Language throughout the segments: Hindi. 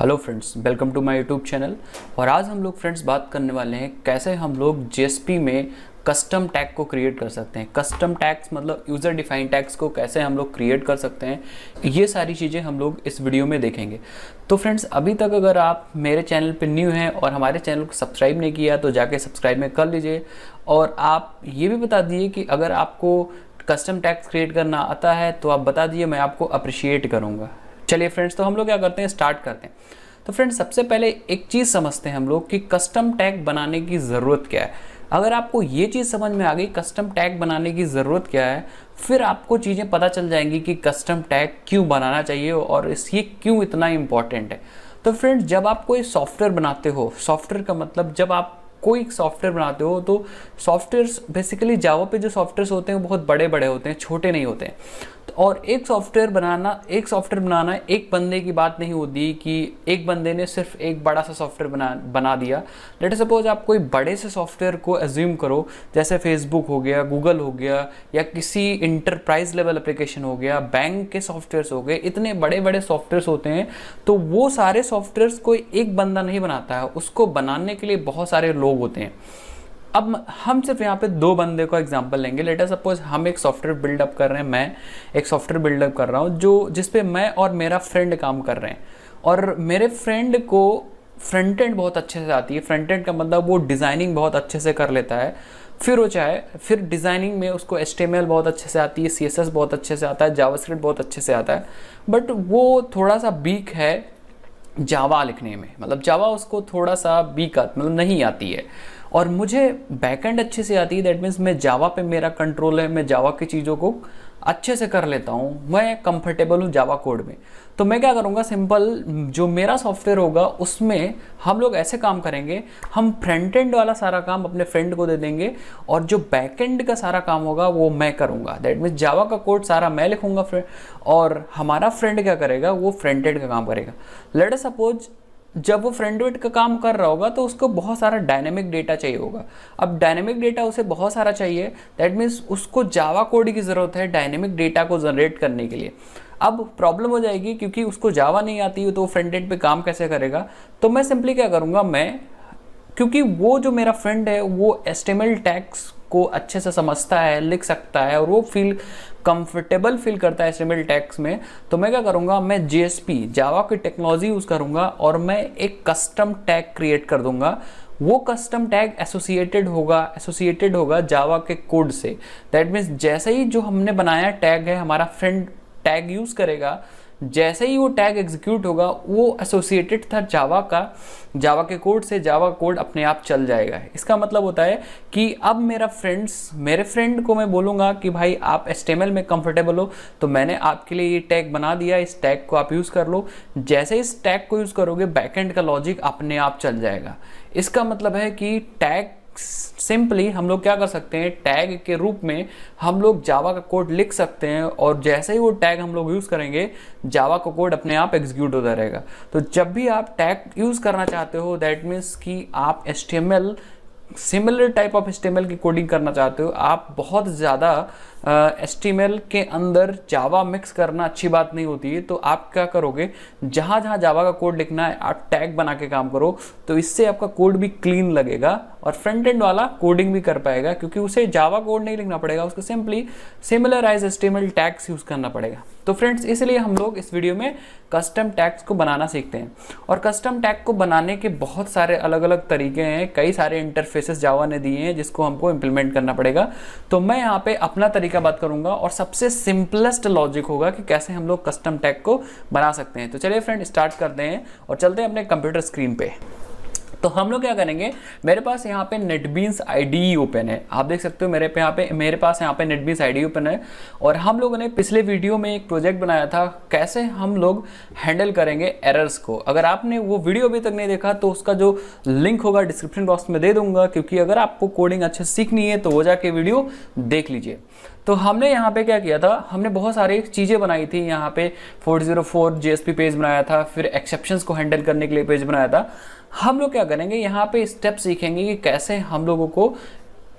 hello friends welcome to my YouTube channel और आज हम लोग फ्रेंड्स बात करने वाले हैं कैसे हम लोग जेएसपी में कस्टम टैग को क्रिएट कर सकते हैं कस्टम टैग्स मतलब यूज़र डिफाइन टैग्स को कैसे हम लोग क्रिएट कर सकते हैं ये सारी चीज़ें हम लोग इस वीडियो में देखेंगे तो फ्रेंड्स अभी तक अगर आप मेरे चैनल पर न्यू हैं और हमारे चैनल को सब्सक्राइब नहीं किया तो जाके सब्सक्राइब में कर लीजिए और आप ये भी बता दिए कि अगर आपको कस्टम टैक्स क्रिएट करना आता है तो आप बता दिए मैं आपको अप्रिशिएट करूँगा चलिए फ्रेंड्स तो हम लोग क्या करते हैं स्टार्ट करते हैं तो फ्रेंड्स सबसे पहले एक चीज़ समझते हैं हम लोग कि कस्टम टैग बनाने की ज़रूरत क्या है अगर आपको ये चीज़ समझ में आ गई कस्टम टैग बनाने की ज़रूरत क्या है फिर आपको चीज़ें पता चल जाएंगी कि कस्टम टैग क्यों बनाना चाहिए और इस ये क्यों इतना इम्पॉर्टेंट है तो फ्रेंड्स जब आप कोई सॉफ्टवेयर बनाते हो सॉफ्टवेयर का मतलब जब आप कोई सॉफ्टवेयर बनाते हो तो सॉफ्टवेयर बेसिकली जावा पे जो सॉफ्टवेयर होते हैं वो बहुत बड़े बड़े होते हैं छोटे नहीं होते हैं और एक सॉफ्टवेयर बनाना एक सॉफ्टवेयर बनाना एक बंदे की बात नहीं होती कि एक बंदे ने सिर्फ एक बड़ा सा सॉफ्टवेयर बना बना दिया लेट सपोज आप कोई बड़े से सॉफ्टवेयर को एज्यूम करो जैसे फेसबुक हो गया गूगल हो गया या किसी इंटरप्राइज लेवल एप्लीकेशन हो गया बैंक के सॉफ्टवेयर्स हो गए इतने बड़े बड़े सॉफ्टवेयर्स होते हैं तो वो सारे सॉफ्टवेयर्स कोई एक बंदा नहीं बनाता है उसको बनाने के लिए बहुत सारे लोग होते हैं अब हम सिर्फ यहाँ पे दो बंदे को एग्जाम्पल लेंगे लेटर सपोज हम एक सॉफ्टवेयर बिल्डअप कर रहे हैं मैं एक सॉफ्टवेयर बिल्डअप कर रहा हूँ जो जिसपे मैं और मेरा फ्रेंड काम कर रहे हैं और मेरे फ्रेंड को फ्रंट एंड बहुत अच्छे से आती है फ्रंट एंड का मतलब वो डिज़ाइनिंग बहुत अच्छे से कर लेता है फिर वो चाहे फिर डिज़ाइनिंग में उसको एस बहुत अच्छे से आती है सी बहुत अच्छे से आता है जावास्क्रिप्ट बहुत अच्छे से आता है बट वो थोड़ा सा वीक है जावा लिखने में मतलब जावा उसको थोड़ा सा वीक मतलब नहीं आती है और मुझे बैकएंड अच्छे से आती है दैट मीन्स मैं जावा पे मेरा कंट्रोल है मैं जावा की चीज़ों को अच्छे से कर लेता हूँ मैं कंफर्टेबल हूँ जावा कोड में तो मैं क्या करूँगा सिंपल जो मेरा सॉफ्टवेयर होगा उसमें हम लोग ऐसे काम करेंगे हम फ्रंट एंड वाला सारा काम अपने फ्रेंड को दे देंगे और जो बैक एंड का सारा काम होगा वो मैं करूँगा दैट मीन्स जावा का कोड सारा मैं लिखूँगा फ्रेंड और हमारा फ्रेंड क्या करेगा वो फ्रंट एंड का काम करेगा लेट सपोज जब वो फ्रंट एंड का काम कर रहा होगा तो उसको बहुत सारा डायनेमिक डेटा चाहिए होगा अब डायनेमिक डेटा उसे बहुत सारा चाहिए दैट मीन्स उसको जावा कोड की ज़रूरत है डायनेमिक डेटा को जनरेट करने के लिए अब प्रॉब्लम हो जाएगी क्योंकि उसको जावा नहीं आती है तो वो फ्रंट एंड पे काम कैसे करेगा तो मैं सिंपली क्या करूँगा मैं क्योंकि वो जो मेरा फ्रेंड है वो एस्टिमेल टैक्स को अच्छे से समझता है लिख सकता है और वो फील कंफर्टेबल फील करता है एसएमएल टैक्स में तो मैं क्या करूँगा मैं जेएसपी जावा की टेक्नोलॉजी यूज़ करूँगा और मैं एक कस्टम टैग क्रिएट कर दूँगा वो कस्टम टैग एसोसिएटेड होगा एसोसिएटेड होगा जावा के कोड से दैट मीन्स जैसे ही जो हमने बनाया टैग है हमारा फ्रेंड टैग यूज़ करेगा जैसे ही वो टैग एग्जीक्यूट होगा वो एसोसिएटेड था जावा का जावा के कोड से जावा कोड अपने आप चल जाएगा इसका मतलब होता है कि अब मेरा फ्रेंड्स मेरे फ्रेंड को मैं बोलूँगा कि भाई आप एस में कंफर्टेबल हो तो मैंने आपके लिए ये टैग बना दिया इस टैग को आप यूज़ कर लो जैसे इस टैग को यूज़ करोगे बैकेंड का लॉजिक अपने आप चल जाएगा इसका मतलब है कि टैग सिंपली हम लोग क्या कर सकते हैं टैग के रूप में हम लोग जावा का कोड लिख सकते हैं और जैसे ही वो टैग हम लोग यूज़ करेंगे जावा का कोड अपने आप एग्जीक्यूट होता रहेगा तो जब भी आप टैग यूज़ करना चाहते हो दैट मीन्स कि आप H similar type of H की कोडिंग करना चाहते हो आप बहुत ज़्यादा एस के अंदर जावा मिक्स करना अच्छी बात नहीं होती है तो आप क्या करोगे जहां जहां जावा का कोड लिखना है आप टैग बना के काम करो तो इससे आपका कोड भी क्लीन लगेगा और फ्रंट एंड वाला कोडिंग भी कर पाएगा क्योंकि उसे जावा कोड नहीं लिखना पड़ेगा उसको simply similarize as tags use करना पड़ेगा तो फ्रेंड्स इसलिए हम लोग इस वीडियो में कस्टम टैग्स को बनाना सीखते हैं और कस्टम टैग को बनाने के बहुत सारे अलग अलग तरीके हैं कई सारे इंटरफेसेस जावा ने दिए हैं जिसको हमको इम्प्लीमेंट करना पड़ेगा तो मैं यहाँ पे अपना तरीका तरीका बात करूंगा और सबसे सिंपलेस्ट लॉजिक होगा कि कैसे हम लोग कस्टम टैग को बना सकते हैं तो चलिए फ्रेंड स्टार्ट करते हैं और चलते हैं अपने कंप्यूटर स्क्रीन पे तो हम लोग क्या करेंगे मेरे पास यहाँ पे नेटबीन्स आईडी ओपन है आप देख सकते हो मेरे पे यहाँ पे मेरे पास यहाँ पे नेटबीन्स आईडी ओपन है और हम लोगों ने पिछले वीडियो में एक प्रोजेक्ट बनाया था कैसे हम लोग हैंडल करेंगे एरर्स को अगर आपने वो वीडियो अभी तक नहीं देखा तो उसका जो लिंक होगा डिस्क्रिप्शन बॉक्स में दे दूंगा क्योंकि अगर आपको कोडिंग अच्छे सीखनी है तो वो जाके वीडियो देख लीजिए तो हमने यहाँ पे क्या किया था हमने बहुत सारी चीज़ें बनाई थी यहाँ पे 404 जीएसपी पेज बनाया था फिर एक्सेप्शंस को हैंडल करने के लिए पेज बनाया था हम लोग क्या करेंगे यहाँ पे स्टेप सीखेंगे कि कैसे हम लोगों को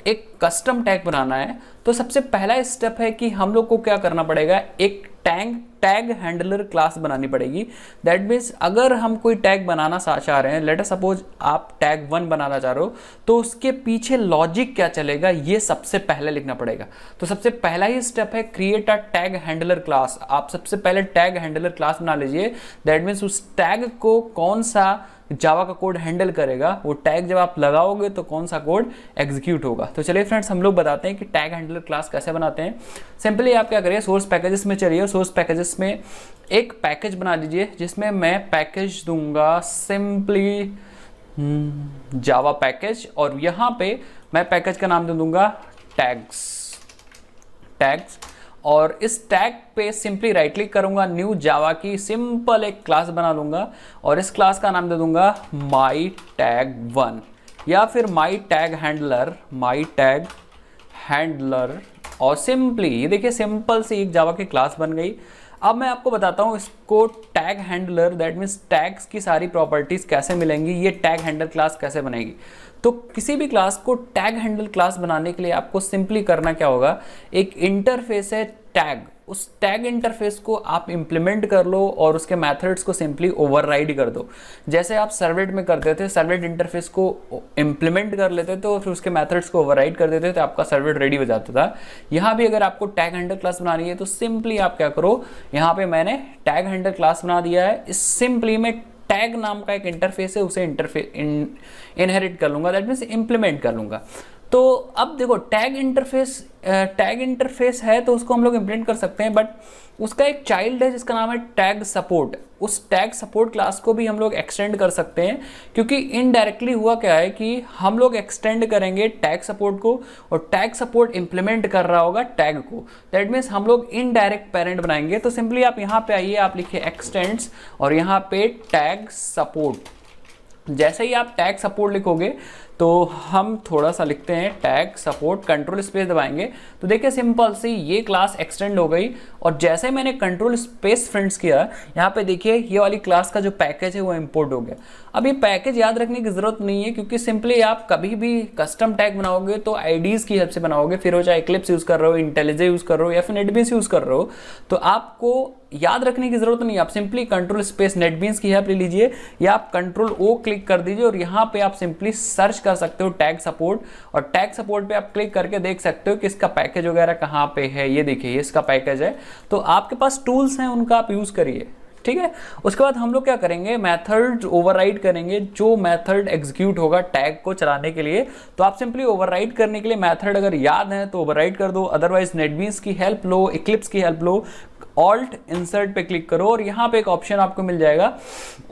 एक कस्टम टैग बनाना है तो सबसे पहला स्टेप है कि हम लोग को क्या करना पड़ेगा एक टैंक टैग हैंडलर क्लास बनानी पड़ेगी दैट मीन्स अगर हम कोई टैग बनाना चाह रहे हैं लेटर सपोज आप टैग वन बनाना चाह रहे हो तो उसके पीछे लॉजिक क्या चलेगा ये सबसे पहले लिखना पड़ेगा तो सबसे पहला ही स्टेप है create a tag handler class आप सबसे पहले टैग हैंडलर क्लास बना लीजिए दैट मीन्स उस टैग को कौन सा जावा का कोड हैंडल करेगा वो टैग जब आप लगाओगे तो कौन सा कोड एग्जीक्यूट होगा तो चलिए फ्रेंड्स हम लोग बताते हैं कि टैग हैंडलर क्लास कैसे बनाते हैं सिंपली आप क्या करिए सोर्स पैकेजेस में चलिए सोर्स पैकेजेस में एक पैकेज बना लीजिए जिसमें मैं पैकेज दूंगा सिंपली हम्म, जावा पैकेज और यहाँ पे मैं पैकेज का नाम दे दूंगा टैग्स टैग्स और इस टैग पे सिंपली राइट क्लिक करूंगा न्यू जावा की सिंपल एक क्लास बना लूंगा और इस क्लास का नाम दे दूंगा माई टैग वन या फिर my tag handler my tag handler और सिंपली ये देखिए सिंपल सी एक जावा की क्लास बन गई अब मैं आपको बताता हूँ इसको tag handler that means tags की सारी प्रॉपर्टीज़ कैसे मिलेंगी ये टैग हैंडलर क्लास कैसे बनेगी तो किसी भी क्लास को टैग हैंडल क्लास बनाने के लिए आपको सिंपली करना क्या होगा एक इंटरफेस है टैग उस टैग इंटरफेस को आप इंप्लीमेंट कर लो और उसके मेथड्स को सिंपली ओवरराइड कर दो जैसे आप सर्वेट में करते थे सर्वेट इंटरफेस को इंप्लीमेंट कर लेते थे फिर उसके मेथड्स को ओवरराइड कर देते तो आपका सर्वेट रेडी हो जाता था यहाँ भी अगर आपको टैग हैंडल क्लास बनानी है तो सिंपली आप क्या करो यहाँ पे मैंने टैग हैंडल क्लास बना दिया है सिंपली में टैग नाम का एक इंटरफेस है उसे इंटरफेस इनहेरिट कर लूंगा दैट मीन्स इंप्लीमेंट कर लूंगा तो अब देखो टैग इंटरफेस टैग इंटरफेस है तो उसको हम लोग इम्प्लीमेंट कर सकते हैं बट उसका एक चाइल्ड है जिसका नाम है टैग सपोर्ट उस टैग सपोर्ट क्लास को भी हम लोग एक्सटेंड कर सकते हैं क्योंकि इनडायरेक्टली हुआ क्या है कि हम लोग एक्सटेंड करेंगे टैग सपोर्ट को और टैग सपोर्ट इंप्लीमेंट कर रहा होगा टैग को दैट मीन्स हम लोग इनडायरेक्ट पेरेंट बनाएंगे तो सिंपली आप यहाँ पे आइए आप लिखिए एक्सटेंड्स और यहाँ पे टैग सपोर्ट जैसे ही आप टैग सपोर्ट लिखोगे तो हम थोड़ा सा लिखते हैं टैग सपोर्ट कंट्रोल स्पेस दबाएंगे तो देखिए सिंपल सी ये क्लास एक्सटेंड हो गई और जैसे मैंने कंट्रोल स्पेस फ्रेंड्स किया यहाँ पे देखिए ये वाली क्लास का जो पैकेज है वो इम्पोर्ट हो गया अब ये पैकेज याद रखने की ज़रूरत नहीं है क्योंकि सिंपली आप कभी भी कस्टम टैग बनाओगे तो आईडीज़ की हेल्प से बनाओगे फिर हो चाहे क्लिप्स यूज़ कर रहे हो इंटेलिजेंस यूज़ कर रहे हो या फिर नेटबिस यूज़ कर रहे हो तो आपको याद रखने की ज़रूरत नहीं आप सिंपली कंट्रोल स्पेस नेटबीन्स की हेल्प ले लीजिए या आप कंट्रोल ओ क्लिक कर दीजिए और यहां पे आप सिंपली सर्च कर सकते हो टैग सपोर्ट और टैग सपोर्ट पे आप क्लिक करके देख सकते हो कि इसका पैकेज वगैरह कहां पे है ये देखिए ये इसका पैकेज है तो आपके पास टूल्स हैं उनका आप यूज़ करिए ठीक है उसके बाद हम लोग क्या करेंगे मेथड ओवरराइड करेंगे जो मेथड एग्जीक्यूट होगा टैग को चलाने के लिए तो आप सिंपली ओवरराइड करने के लिए मेथड अगर याद है तो ओवरराइड कर दो अदरवाइज नेटबीन्स की हेल्प लो इक्लिप्स की हेल्प लो ऑल्ट इंसर्ट पे क्लिक करो और यहां पे एक ऑप्शन आपको मिल जाएगा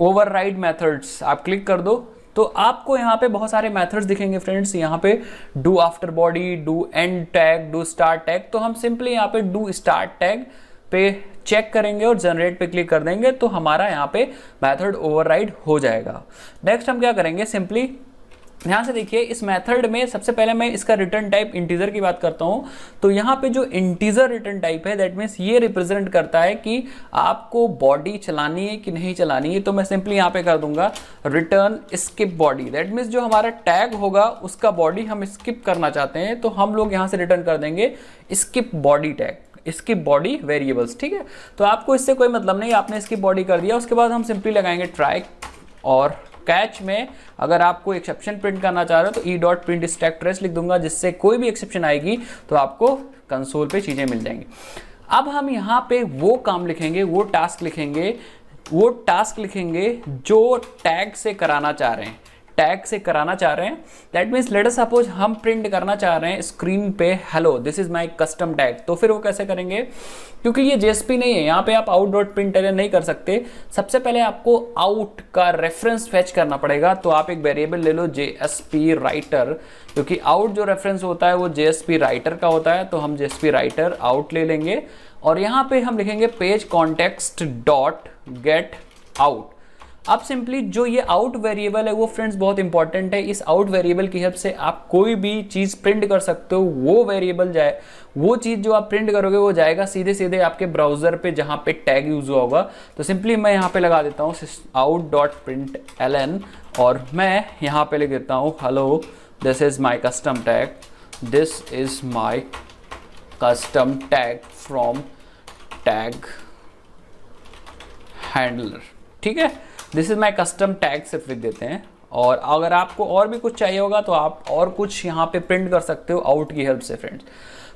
ओवर राइड मैथड्स आप क्लिक कर दो तो आपको यहाँ पे बहुत सारे मेथड्स दिखेंगे फ्रेंड्स यहाँ पे do after body do end tag do start tag तो हम सिंपली यहाँ पे डू स्टार्ट टैग पे चेक करेंगे और जनरेट पे क्लिक कर देंगे तो हमारा यहाँ पे मेथड ओवरराइड हो जाएगा नेक्स्ट हम क्या करेंगे सिंपली ध्यान से देखिए इस मेथड में सबसे पहले मैं इसका रिटर्न टाइप इंटीजर की बात करता हूँ तो यहाँ पे जो इंटीजर रिटर्न टाइप है दैट मीन्स ये रिप्रेजेंट करता है कि आपको बॉडी चलानी है कि नहीं चलानी है तो मैं सिंपली यहाँ पे कर दूंगा return skip body that means जो हमारा टैग होगा उसका बॉडी हम स्किप करना चाहते हैं तो हम लोग यहाँ से रिटर्न कर देंगे स्किप बॉडी टैग इसकी बॉडी वेरिएबल्स ठीक है तो आपको इससे कोई मतलब नहीं आपने इसकी बॉडी कर दिया उसके बाद हम सिंपली लगाएंगे ट्राई और कैच में अगर आपको एक्सेप्शन प्रिंट करना चाह रहे हो तो e dot print stack trace लिख दूंगा जिससे कोई भी एक्सेप्शन आएगी तो आपको कंसोल पे चीज़ें मिल जाएंगी अब हम यहाँ पे वो काम लिखेंगे वो टास्क लिखेंगे वो टास्क लिखेंगे जो टैग से कराना चाह रहे हैं टैग से कराना चाह रहे हैं दैट मीन्स लेटर सपोज हम प्रिंट करना चाह रहे हैं स्क्रीन पे hello this is my custom tag तो फिर वो कैसे करेंगे क्योंकि ये जेएसपी नहीं है यहाँ पे आप आउट डॉट प्रिंट नहीं कर सकते सबसे पहले आपको आउट का रेफरेंस फेच करना पड़ेगा तो आप एक वेरिएबल ले लो जेएसपी राइटर क्योंकि आउट जो रेफरेंस होता है वो जेएसपी राइटर का होता है तो हम जेएसपी राइटर आउट ले लेंगे और यहाँ पे हम लिखेंगे page context dot get out अब सिंपली जो ये आउट वेरिएबल है वो फ्रेंड्स बहुत इंपॉर्टेंट है इस आउट वेरिएबल की हेल्प से आप कोई भी चीज़ प्रिंट कर सकते हो वो वेरिएबल जाए वो चीज़ जो आप प्रिंट करोगे वो जाएगा सीधे सीधे आपके ब्राउजर पे जहाँ पे टैग यूज हुआ होगा तो सिंपली मैं यहाँ पे लगा देता हूँ out dot print L N और मैं यहाँ पे लिख देता हूँ hello this is my custom tag this is my custom tag from tag handler ठीक है this is my custom tag सिर्फ लिख देते हैं और अगर आपको और भी कुछ चाहिए होगा तो आप और कुछ यहाँ पे प्रिंट कर सकते हो आउट की हेल्प से फ्रेंड्स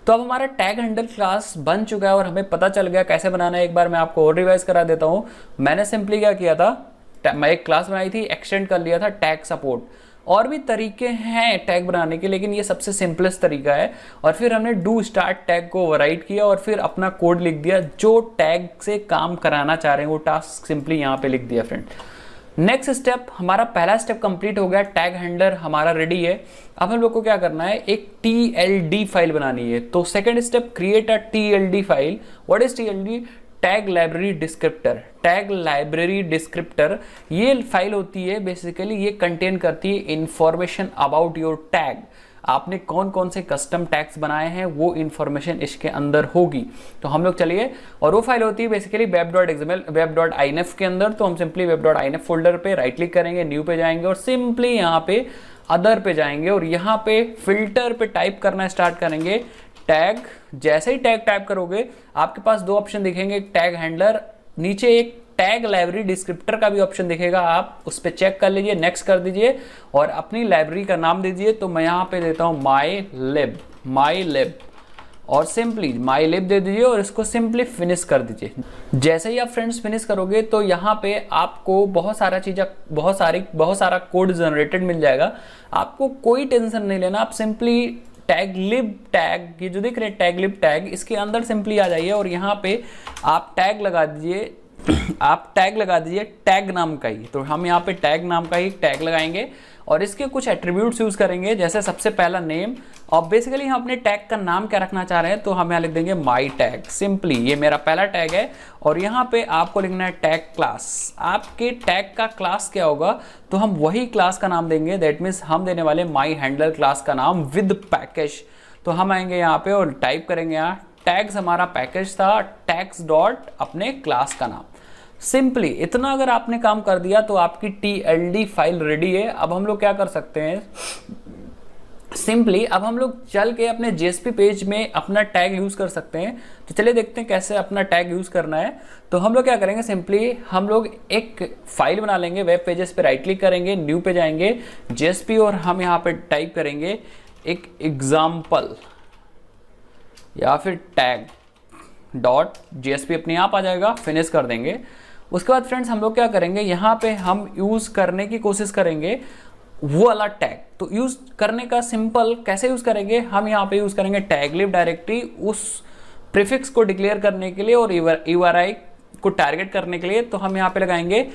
तो अब हमारा टैग हैंडल क्लास बन चुका है और हमें पता चल गया कैसे बनाना है एक बार मैं आपको और रिवाइज करा देता हूँ मैंने सिंपली क्या किया था मैं एक क्लास बनाई थी एक्सटेंड कर लिया था टैग सपोर्ट और भी तरीके हैं टैग बनाने के लेकिन ये सबसे सिंपलेस्ट तरीका है और फिर हमने डू स्टार्ट टैग को ओवरराइड किया और फिर अपना कोड लिख दिया जो टैग से काम कराना चाह रहे हैं वो टास्क सिंपली यहाँ पे लिख दिया फ्रेंड्स नेक्स्ट स्टेप हमारा पहला स्टेप कंप्लीट हो गया टैग हैंडलर हमारा रेडी है अब हम लोग को क्या करना है एक टी एल डी फाइल बनानी है तो second step create a T L D file what is T L D tag library descriptor tag library descriptor ये फाइल होती है बेसिकली ये कंटेन करती है इंफॉर्मेशन अबाउट योर टैग आपने कौन कौन से कस्टम टैक्स बनाए हैं वो इन्फॉर्मेशन इसके अंदर होगी तो हम लोग चलिए और वो फाइल होती है basically web dot XML web dot I के अंदर तो हम simply web dot I folder पे राइट क्लिक करेंगे न्यू पे जाएंगे और सिंपली यहाँ पे अदर पे जाएंगे और यहाँ पे फिल्टर पे टाइप करना स्टार्ट करेंगे टैग जैसे ही टैग टाइप करोगे आपके पास दो ऑप्शन दिखेंगे टैग हैंडलर नीचे एक टैग लाइब्रेरी डिस्क्रिप्टर का भी ऑप्शन दिखेगा आप उस पर चेक कर लीजिए नेक्स्ट कर दीजिए और अपनी लाइब्रेरी का नाम दीजिए तो मैं यहाँ पे देता हूँ माई लिब माई लिब और सिंपली माई लिप दे दीजिए और इसको सिंपली फिनिश कर दीजिए जैसे ही आप फ्रेंड्स फिनिश करोगे तो यहाँ पे आपको बहुत सारा चीज़ बहुत सारी बहुत सारा कोड जनरेटेड मिल जाएगा आपको कोई टेंशन नहीं लेना आप सिंपली टैग लिप टैग ये जो देख रहे हैं टैग लिप टैग इसके अंदर सिंपली आ जाइए और यहाँ पे आप टैग लगा दीजिए आप टैग लगा दीजिए टैग नाम का ही तो हम यहाँ पे टैग नाम का ही टैग लगाएंगे और इसके कुछ एट्रीब्यूट्स यूज़ करेंगे जैसे सबसे पहला नेम और बेसिकली हम अपने टैग का नाम क्या रखना चाह रहे हैं तो हम यहाँ लिख देंगे माई टैग सिंपली ये मेरा पहला टैग है और यहाँ पे आपको लिखना है टैग क्लास आपके टैग का क्लास क्या होगा तो हम वही क्लास का नाम देंगे दैट मीन्स हम देने वाले माई हैंडलर क्लास का नाम विद पैकेज तो हम आएंगे यहाँ पे और टाइप करेंगे यहाँ टैग्स हमारा पैकेज था एक्स डॉट अपने क्लास का नाम सिंपली इतना अगर आपने काम कर दिया तो आपकी टी फाइल रेडी है अब हम लोग क्या कर सकते हैं सिंपली अब हम लोग चल के अपने जेएसपी पेज में अपना टैग यूज़ कर सकते हैं तो चलिए देखते हैं कैसे अपना टैग यूज़ करना है तो हम लोग क्या करेंगे सिंपली हम लोग एक फाइल बना लेंगे वेब पेजेस पे राइट क्लिक करेंगे न्यू पे जाएंगे जेएसपी और हम यहाँ पे टाइप करेंगे एक एग्जाम्पल या फिर टैग डॉट जीएसपी अपने आप आ जाएगा फिनिश कर देंगे उसके बाद फ्रेंड्स हम लोग क्या करेंगे यहाँ पे हम यूज़ करने की कोशिश करेंगे वो वाला टैग तो यूज़ करने का सिंपल कैसे यूज़ करेंगे हम यहाँ पे यूज़ करेंगे टैग लिव डायरेक्टरी उस प्रिफिक्स को डिक्लेयर करने के लिए और यू e को टारगेट करने के लिए तो हम यहाँ पे लगाएंगे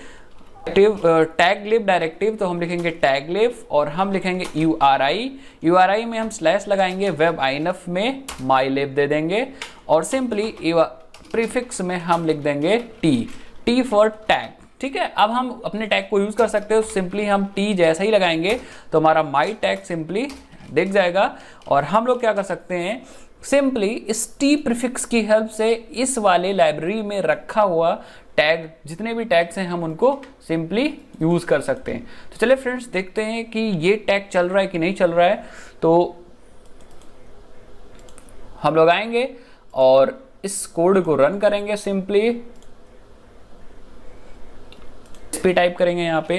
टैग लिप डायरेक्टिव तो हम लिखेंगे टैग लिप और हम लिखेंगे U R I U R I में हम स्लैश लगाएंगे वेब एफ में माई लिप दे देंगे और सिंपली प्रीफिक्स में हम लिख देंगे टी टी फॉर टैग ठीक है अब हम अपने टैग को यूज कर सकते हैं सिंपली तो हम टी जैसा ही लगाएंगे तो हमारा माई टैग सिंपली दिख जाएगा और हम लोग क्या कर सकते हैं सिंपली इस टी प्रिफिक्स की हेल्प से इस वाले लाइब्रेरी में रखा हुआ टैग जितने भी टैग्स हैं हम उनको सिंपली यूज़ कर सकते हैं तो चलिए फ्रेंड्स देखते हैं कि ये टैग चल रहा है कि नहीं चल रहा है तो हम लोग आएंगे और इस कोड को रन करेंगे सिंपली पी टाइप करेंगे यहाँ पे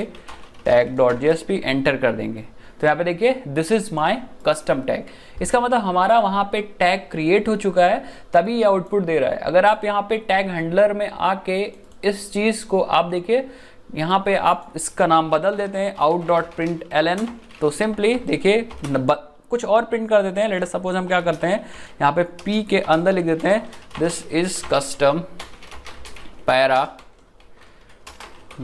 tag dot G S P enter कर देंगे तो यहाँ पे देखिए this is my custom tag इसका मतलब हमारा वहाँ पे टैग क्रिएट हो चुका है तभी ये आउटपुट दे रहा है अगर आप यहाँ पे टैग हैंडलर में आके इस चीज़ को आप देखिए यहाँ पे आप इसका नाम बदल देते हैं out dot print L N तो सिंपली देखिए कुछ और प्रिंट कर देते हैं लेटर सपोज हम क्या करते हैं यहाँ पे पी के अंदर लिख देते हैं दिस इज कस्टम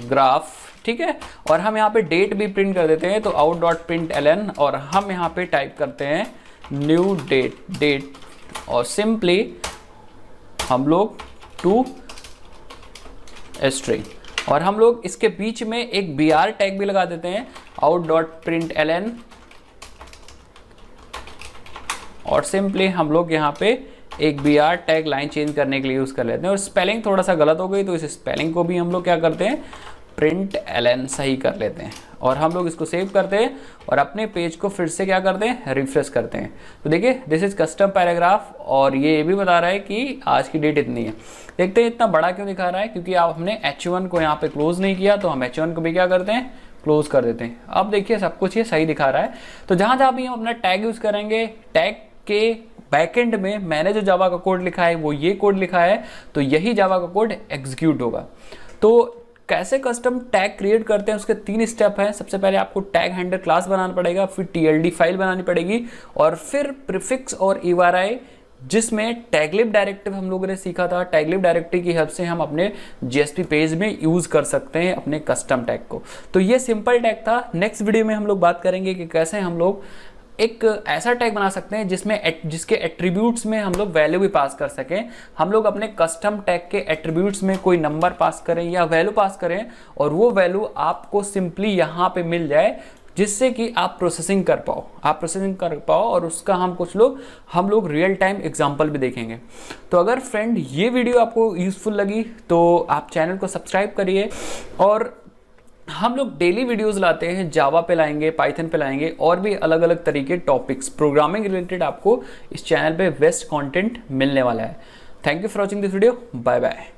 ग्राफ ठीक है और हम यहाँ पे डेट भी प्रिंट कर देते हैं तो out dot print L N और हम यहाँ पे टाइप करते हैं न्यू डेट डेट और सिंपली हम लोग टू स्ट्रिंग और हम लोग इसके बीच में एक बी आर टैग भी लगा देते हैं out dot print L N और सिंपली हम लोग यहाँ पे एक B R tag line change करने के लिए यूज़ कर लेते हैं और स्पेलिंग थोड़ा सा गलत हो गई तो इस स्पेलिंग को भी हम लोग क्या करते हैं प्रिंट एल सही कर लेते हैं और हम लोग इसको सेव करते हैं और अपने पेज को फिर से क्या करते हैं रिफ्रेश करते हैं तो देखिए दिस इज़ कस्टम पैराग्राफ और ये भी बता रहा है कि आज की डेट इतनी है देखते हैं इतना बड़ा क्यों दिखा रहा है क्योंकि आप हमने एच को यहाँ पे क्लोज़ नहीं किया तो हम एच को भी क्या करते हैं क्लोज कर देते हैं अब देखिए सब कुछ ये सही दिखा रहा है तो जहाँ जहाँ भी हम अपना टैग यूज़ करेंगे टैग के बैकेंड में मैंने जो जावा का कोड लिखा है वो ये कोड लिखा है तो यही जावा का कोड एग्जीक्यूट होगा तो कैसे कस्टम टैग क्रिएट करते हैं उसके तीन स्टेप हैं सबसे पहले आपको टैग हैंडल क्लास बनाना पड़ेगा फिर टी फाइल बनानी पड़ेगी और फिर प्रिफिक्स और ई e जिसमें टैगलिप डायरेक्टिव हम लोगों ने सीखा था टैगलिप डायरेक्टिव की हेल्प से हम अपने जीएसपी पेज में यूज़ कर सकते हैं अपने कस्टम टैग को तो ये सिंपल टैग था नेक्स्ट वीडियो में हम लोग बात करेंगे कि कैसे हम लोग एक ऐसा टैग बना सकते हैं जिसमें जिसके एट्रीब्यूट्स में हम लोग वैल्यू भी पास कर सकें हम लोग अपने कस्टम टैग के एट्रीब्यूट्स में कोई नंबर पास करें या वैल्यू पास करें और वो वैल्यू आपको सिंपली यहाँ पे मिल जाए जिससे कि आप प्रोसेसिंग कर पाओ आप प्रोसेसिंग कर पाओ और उसका हम कुछ लोग हम लोग रियल टाइम एग्जाम्पल भी देखेंगे तो अगर फ्रेंड ये वीडियो आपको यूज़फुल लगी तो आप चैनल को सब्सक्राइब करिए और हम लोग डेली वीडियोस लाते हैं जावा पे लाएंगे पाइथन पे लाएंगे और भी अलग अलग तरीके टॉपिक्स प्रोग्रामिंग रिलेटेड आपको इस चैनल पे बेस्ट कंटेंट मिलने वाला है thank you for watching this video bye bye